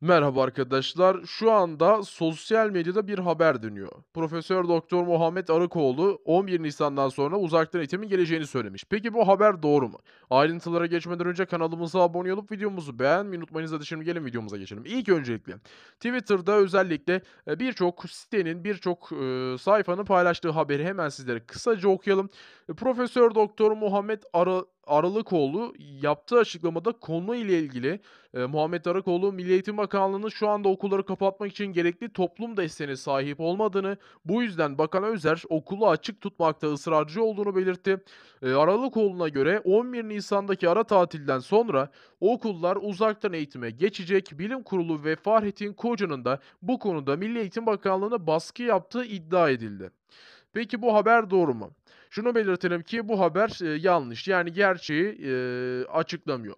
Merhaba arkadaşlar. Şu anda sosyal medyada bir haber dönüyor. Profesör Doktor Muhammed Arıkoğlu 11 Nisan'dan sonra uzaktan eğitimin geleceğini söylemiş. Peki bu haber doğru mu? Ayrıntılara geçmeden önce kanalımıza abone olup videomuzu beğenmeyi unutmayınız. Hadi şimdi gelin videomuza geçelim. İlk öncelikle Twitter'da özellikle e, birçok sitenin birçok e, sayfanın paylaştığı haberi hemen sizlere kısaca okuyalım. E, Profesör Doktor Muhammed Arı Aralıkoğlu yaptığı açıklamada konu ile ilgili e, Muhammed Arakoğlu Milli Eğitim Bakanlığı'nın şu anda okulları kapatmak için gerekli toplum desteğine sahip olmadığını bu yüzden Bakan Özer okulu açık tutmakta ısrarcı olduğunu belirtti. E, Aralıkoğlu'na göre 11 Nisan'daki ara tatilden sonra okullar uzaktan eğitime geçecek. Bilim Kurulu ve Fahrettin Koca'nın da bu konuda Milli Eğitim Bakanlığı'na baskı yaptığı iddia edildi. Peki bu haber doğru mu? Şunu belirtelim ki bu haber e, yanlış. Yani gerçeği e, açıklamıyor.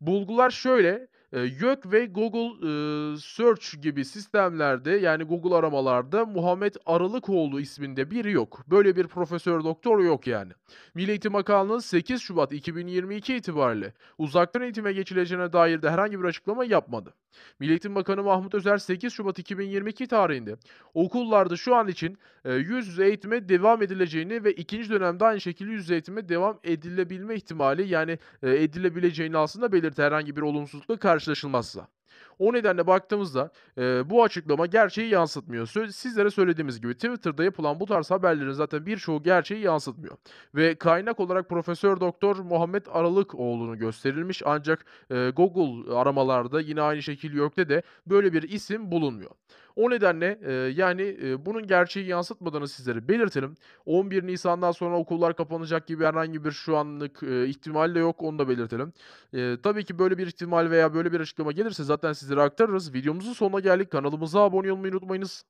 Bulgular şöyle ee, YÖK ve Google e, Search gibi sistemlerde yani Google aramalarda Muhammed Aralıkoğlu isminde biri yok. Böyle bir profesör doktor yok yani. Milli Eğitim Bakanlığı 8 Şubat 2022 itibariyle uzaktan eğitime geçileceğine dair de herhangi bir açıklama yapmadı. Milli Eğitim Bakanı Mahmut Özer 8 Şubat 2022 tarihinde okullarda şu an için e, yüz yüze eğitime devam edileceğini ve ikinci dönemde aynı şekilde yüz yüze eğitime devam edilebilme ihtimali yani e, edilebileceğini aslında belirti herhangi bir olumsuzlukla karşı karşılaşılmazsa. O nedenle baktığımızda e, bu açıklama gerçeği yansıtmıyor. Söz, sizlere söylediğimiz gibi Twitter'da yapılan bu tarz haberlerin zaten birçoğu gerçeği yansıtmıyor. Ve kaynak olarak Profesör Doktor Muhammed Aralık Aralıkoğlu'nu gösterilmiş ancak e, Google aramalarda yine aynı şekil YÖK'te de böyle bir isim bulunmuyor. O nedenle e, yani e, bunun gerçeği yansıtmadığını sizlere belirtelim. 11 Nisan'dan sonra okullar kapanacak gibi herhangi bir şu anlık e, ihtimal de yok onu da belirtelim. E, tabii ki böyle bir ihtimal veya böyle bir açıklama gelirse zaten zaten sizlere aktarırız. Videomuzun sonuna geldik. Kanalımıza abone olmayı unutmayınız.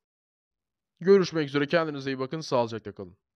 Görüşmek üzere. Kendinize iyi bakın. Sağlıcakla kalın.